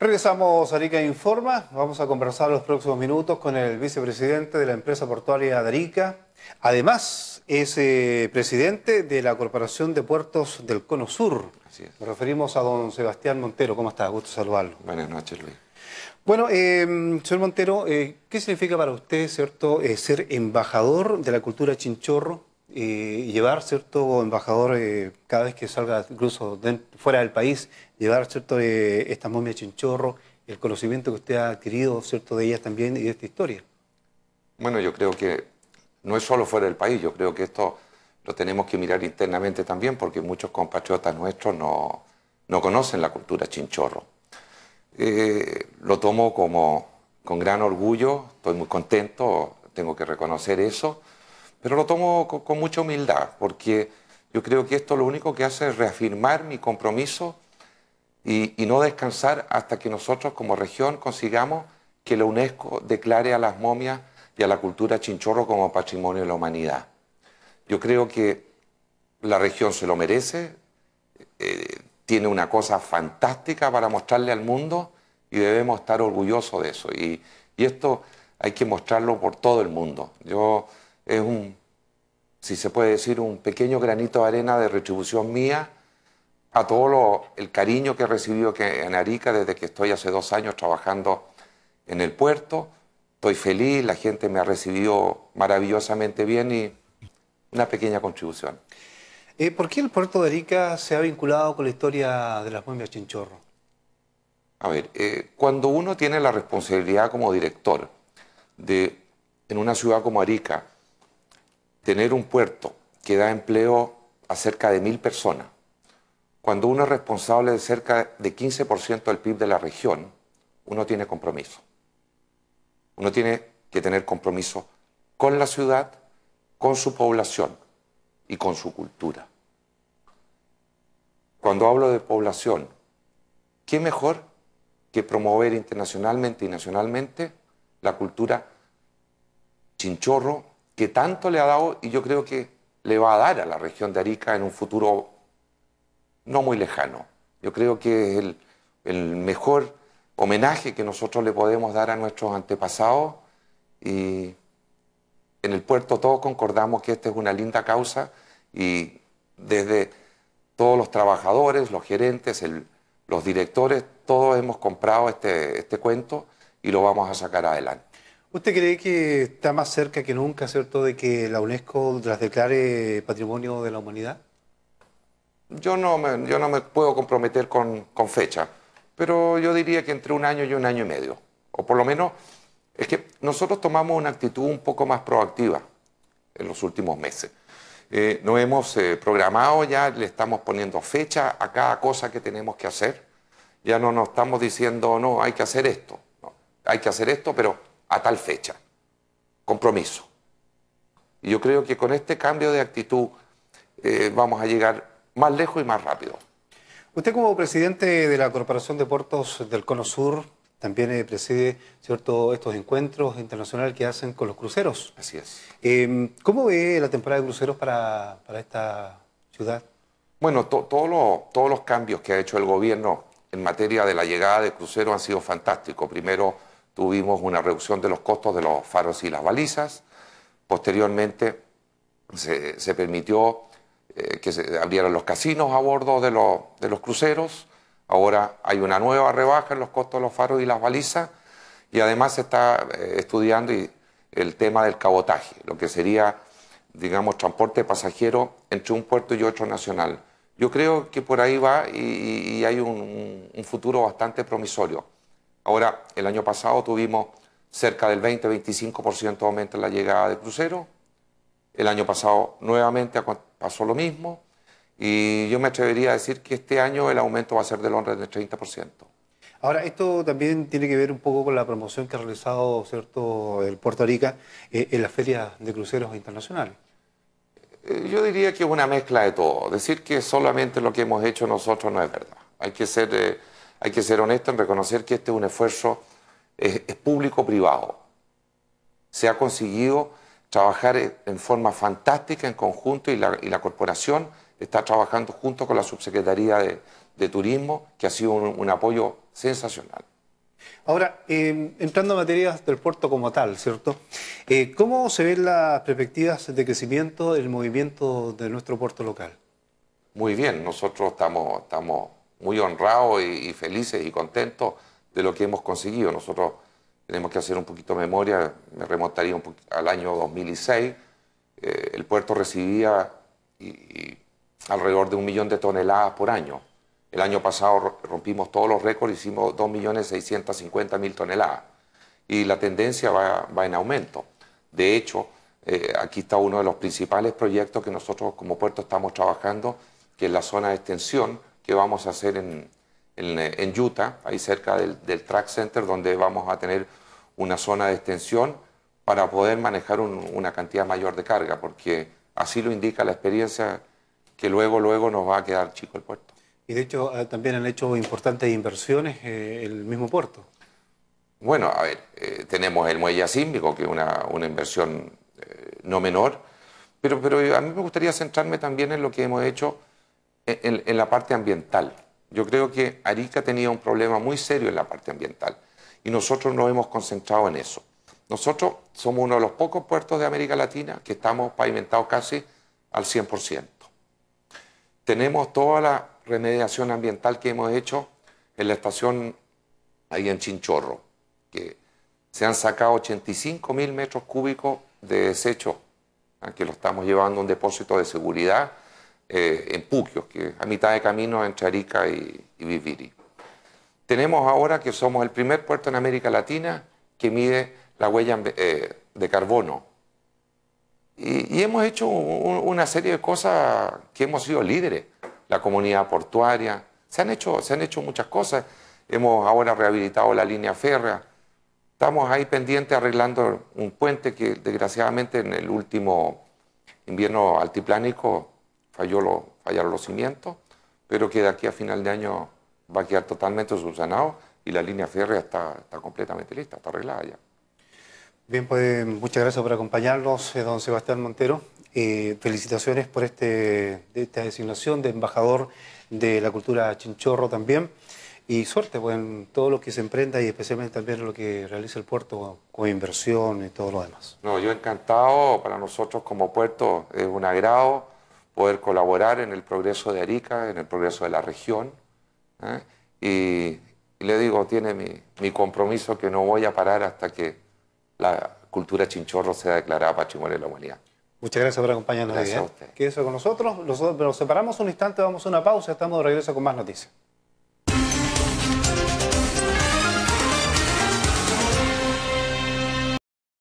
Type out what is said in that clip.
Regresamos a Arica Informa. Vamos a conversar los próximos minutos con el vicepresidente de la empresa portuaria de Además, es eh, presidente de la Corporación de Puertos del Cono Sur. Así Nos referimos a don Sebastián Montero. ¿Cómo está? Gusto saludarlo. Buenas noches, Luis. Bueno, eh, señor Montero, eh, ¿qué significa para usted, cierto, ser embajador de la cultura chinchorro y llevar, ¿cierto?, embajador, eh, cada vez que salga incluso fuera del país, llevar, ¿cierto?, de eh, esta momia chinchorro, el conocimiento que usted ha adquirido, ¿cierto?, de ellas también y de esta historia. Bueno, yo creo que no es solo fuera del país, yo creo que esto lo tenemos que mirar internamente también porque muchos compatriotas nuestros no, no conocen la cultura chinchorro. Eh, lo tomo como con gran orgullo, estoy muy contento, tengo que reconocer eso. Pero lo tomo con, mucha humildad, porque yo creo que esto lo único que hace es reafirmar mi compromiso y, no descansar hasta que nosotros como región consigamos que la UNESCO declare a las momias y a la cultura chinchorro como patrimonio de la humanidad. Yo creo que la región se lo merece, eh, tiene una cosa fantástica para mostrarle al mundo y debemos estar orgullosos de eso. Y, y esto hay que mostrarlo por todo el mundo. Yo es un, si se puede decir, un pequeño granito de arena de retribución mía a todo el cariño que he recibido que, en Arica desde que estoy hace dos años trabajando en el puerto. Estoy feliz, la gente me ha recibido maravillosamente bien y una pequeña contribución. Eh, ¿Por qué el puerto de Arica se ha vinculado con la historia de las momias chinchorro? A ver, eh, cuando uno tiene la responsabilidad como director de, en una ciudad como Arica, tener un puerto que da empleo a cerca de mil personas, cuando uno es responsable de cerca de 15% del PIB de la región, uno tiene compromiso. Uno tiene que tener compromiso con la ciudad, con su población y con su cultura. Cuando hablo de población, ¿qué mejor que promover internacionalmente y nacionalmente la cultura chinchorro que tanto le ha dado y yo creo que le va a dar a la región de Arica en un futuro no muy lejano. Yo creo que es el, mejor homenaje que nosotros le podemos dar a nuestros antepasados y en el puerto todos concordamos que esta es una linda causa y desde todos los trabajadores, los gerentes, los directores, todos hemos comprado este, este cuento y lo vamos a sacar adelante. ¿Usted cree que está más cerca que nunca, ¿cierto?, de que la UNESCO las declare Patrimonio de la Humanidad. Yo no me, yo no me puedo comprometer con, fecha, pero yo diría que entre un año y un año y medio. O por lo menos es que nosotros tomamos una actitud un poco más proactiva en los últimos meses. Eh, nos hemos eh, programado, ya le estamos poniendo fecha a cada cosa que tenemos que hacer. Ya no nos estamos diciendo, no, hay que hacer esto. hay que hacer esto, pero a tal fecha. Compromiso. Y yo creo que con este cambio de actitud eh, vamos a llegar más lejos y más rápido. Usted como presidente de la Corporación de Puertos del Cono Sur también eh, preside cierto, estos encuentros internacionales que hacen con los cruceros. Así es. Em, ¿Cómo ve la temporada de cruceros para, esta ciudad? Bueno, todos los cambios que ha hecho el gobierno en materia de la llegada de cruceros han sido fantásticos. Primero, tuvimos una reducción de los costos de los faros y las balizas. Posteriormente se, permitió eh, que se abrieran los casinos a bordo de, de los cruceros. Ahora hay una nueva rebaja en los costos de los faros y las balizas. Y además se está eh, estudiando el tema del cabotaje, lo que sería, digamos, transporte pasajero entre un puerto y otro nacional. Yo creo que por ahí va y, hay un futuro bastante promisorio. Ahora, el año pasado tuvimos cerca del 20-25% de aumento en la llegada de cruceros. El año pasado nuevamente pasó lo mismo. Y yo me atrevería a decir que este año el aumento va a ser del orden del 30%. Ahora, esto también tiene que ver un poco con la promoción que ha realizado ¿cierto? el Puerto Rica eh, en las ferias de cruceros internacionales. Eh, yo diría que es una mezcla de todo. Decir que solamente lo que hemos hecho nosotros no es verdad. Hay que ser... Eh, hay que ser honesto en reconocer que este es un esfuerzo es, público-privado. Se ha conseguido trabajar e, en forma fantástica en conjunto y la, corporación está trabajando junto con la Subsecretaría de, Turismo, que ha sido un, apoyo sensacional. Ahora, em, entrando en materia del puerto como tal, ¿cierto? Eh, ¿Cómo se ven las perspectivas de crecimiento del movimiento de nuestro puerto local? Muy bien, nosotros estamos muy honrados y, felices y contentos de lo que hemos conseguido. Nosotros tenemos que hacer un poquito de memoria, me remontaría un al año 2006. Eh, el puerto recibía alrededor de un millón de toneladas por año. El año pasado rompimos todos los récords, hicimos 2.650.000 toneladas. Y la tendencia va, en aumento. De hecho, eh, aquí está uno de los principales proyectos que nosotros como puerto estamos trabajando, que es la zona de extensión que vamos a hacer en, en, Utah, ahí cerca del, Track Center, donde vamos a tener una zona de extensión para poder manejar una cantidad mayor de carga, porque así lo indica la experiencia que luego, luego nos va a quedar chico el puerto. Y de hecho ah, también han hecho importantes inversiones eh, el mismo puerto. Bueno, a ver, eh, tenemos el muelle sísmico, que es una, inversión eh, no menor, pero, pero a mí me gustaría centrarme también en lo que hemos hecho en, la parte ambiental. Yo creo que Arica tenía un problema muy serio en la parte ambiental y nosotros nos hemos concentrado en eso. Nosotros somos uno de los pocos puertos de América Latina que estamos pavimentados casi al 100%. Tenemos toda la remediación ambiental que hemos hecho en la estación ahí en Chinchorro, que se han sacado 85 mil metros cúbicos de desecho, ¿ah? que lo estamos llevando a un depósito de seguridad eh, en Puquios, que a mitad de camino entre Arica y, y Viviri. Tenemos ahora que somos el primer puerto en América Latina que mide la huella eh, de carbono. Y, hemos hecho una serie de cosas que hemos sido líderes. La comunidad portuaria, se han hecho, se han hecho muchas cosas. Hemos ahora rehabilitado la línea férrea. Estamos ahí pendientes arreglando un puente que desgraciadamente en el último invierno altiplánico falló fallaron los cimientos, pero que de aquí a final de año va a quedar totalmente subsanado y la línea férrea está, completamente lista, está arreglada ya. Bien, pues muchas gracias por acompañarnos, eh, don Sebastián Montero. Eh, felicitaciones por este, esta designación de embajador de la cultura chinchorro también. Y suerte pues, en todo lo que se emprenda y especialmente también lo que realiza el puerto con inversión y todo lo demás. No, yo encantado. Para nosotros como puerto es un agrado poder colaborar en el progreso de Arica, en el progreso de la región. ¿eh? Y, le digo, tiene mi, mi, compromiso que no voy a parar hasta que la cultura chinchorro sea declarada Patrimonio de la Humanidad. Muchas gracias por acompañarnos. Gracias hoy, a usted. Quédese con nosotros. Nosotros nos separamos un instante, vamos a una pausa, estamos de regreso con más noticias.